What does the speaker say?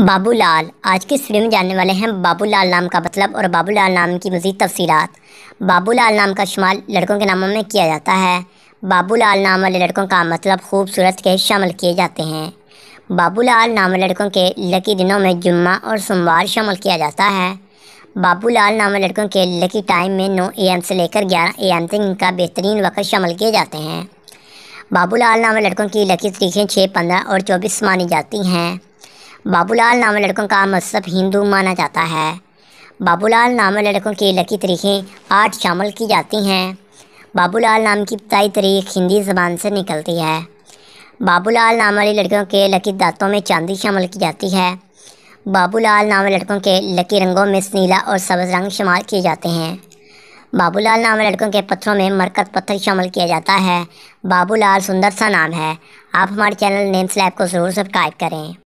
बाबूलाल आज के इस में जानने वाले हैं बाबूलाल नाम का मतलब और बाबूलाल नाम की मज़ीद तफसीत बाबूलाल नाम का शुमार लड़कों के नामों में किया जाता है बाबूलाल नाम वाले लड़कों का मतलब खूबसूरत के शामिल किए जाते हैं बाबूलाल नाम वाले लड़कों के लकी दिनों में जुम्मा और सोमवार शामिल किया जाता है बाबूलाल नाम वाले लड़कों के लकी टाइम में नौ ए एम से लेकर ग्यारह ए एम तक इनका बेहतरीन वक्त शामिल किए जाते हैं बाबूलाल नाम वाले लड़कों की लकी तरीखें छः पंद्रह और चौबीस मानी जाती हैं बाबूलाल नाम लड़कों का मजहब हिंदू माना जाता है बाबूलाल नाम लड़कों के लकी तरीक़ें आठ शामिल की जाती हैं बाबूलाल नाम की इब्तई तरीक हिंदी ज़बान से निकलती है बाबूलाल नाम वाले लड़कियों के लकी दांतों में चांदी शामिल की जाती है बाबूलाल नाम वाले लड़कों के लकी रंगों में नीला और सब्ज़ रंग शुमार किए जाते हैं बाबूलाल नाम लड़कों के पत्थरों में मरकत पत्थर शामिल किया जाता है बाबूलाल सुंदर सा नाम है आप हमारे चैनल नेम स्लैब को ज़रूर सब्सक्राइब करें